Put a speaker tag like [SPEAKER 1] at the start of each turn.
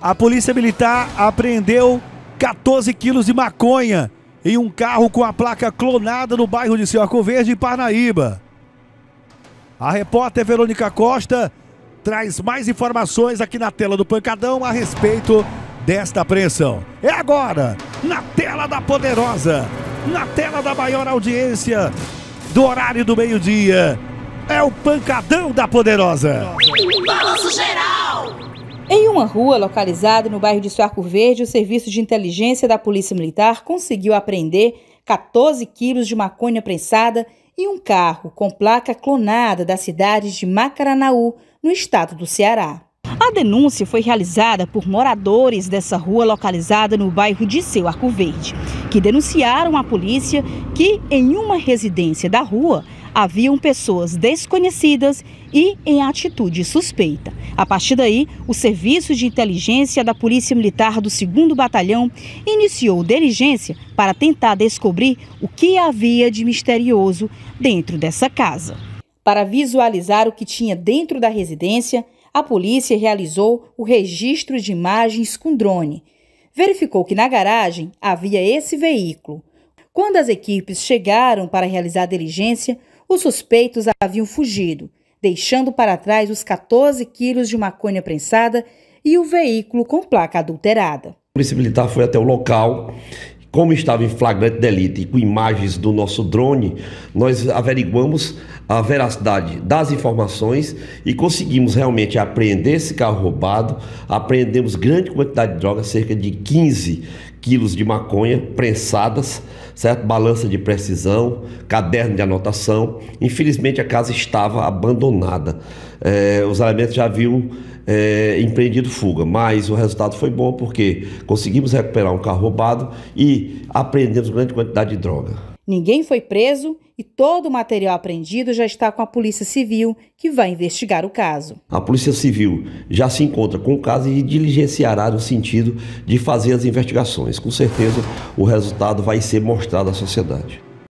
[SPEAKER 1] A polícia militar apreendeu 14 quilos de maconha em um carro com a placa clonada no bairro de Cioco Verde, Parnaíba. A repórter Verônica Costa traz mais informações aqui na tela do Pancadão a respeito desta apreensão. É agora, na tela da Poderosa, na tela da maior audiência do horário do meio-dia. É o Pancadão da Poderosa.
[SPEAKER 2] Balanço geral! Em uma rua localizada no bairro de Suarco Verde, o Serviço de Inteligência da Polícia Militar conseguiu apreender 14 quilos de maconha prensada e um carro com placa clonada da cidade de Macaranaú, no estado do Ceará. A denúncia foi realizada por moradores dessa rua localizada no bairro de Seu Arco Verde, que denunciaram à polícia que, em uma residência da rua, haviam pessoas desconhecidas e em atitude suspeita. A partir daí, o Serviço de Inteligência da Polícia Militar do 2 Batalhão iniciou diligência para tentar descobrir o que havia de misterioso dentro dessa casa. Para visualizar o que tinha dentro da residência, a polícia realizou o registro de imagens com drone. Verificou que na garagem havia esse veículo. Quando as equipes chegaram para realizar a diligência, os suspeitos haviam fugido, deixando para trás os 14 quilos de maconha prensada e o veículo com placa adulterada. A
[SPEAKER 3] Polícia Militar foi até o local. Como estava em flagrante delito e com imagens do nosso drone, nós averiguamos a veracidade das informações e conseguimos realmente apreender esse carro roubado. Apreendemos grande quantidade de drogas, cerca de 15 quilos de maconha prensadas, certo? Balança de precisão, caderno de anotação. Infelizmente a casa estava abandonada. É, os elementos já haviam é, empreendido fuga, mas o resultado foi bom porque conseguimos recuperar um carro roubado e apreendemos grande quantidade de droga.
[SPEAKER 2] Ninguém foi preso e todo o material apreendido já está com a Polícia Civil, que vai investigar o caso.
[SPEAKER 3] A Polícia Civil já se encontra com o caso e diligenciará no sentido de fazer as investigações. Com certeza, o resultado vai ser mostrado à sociedade.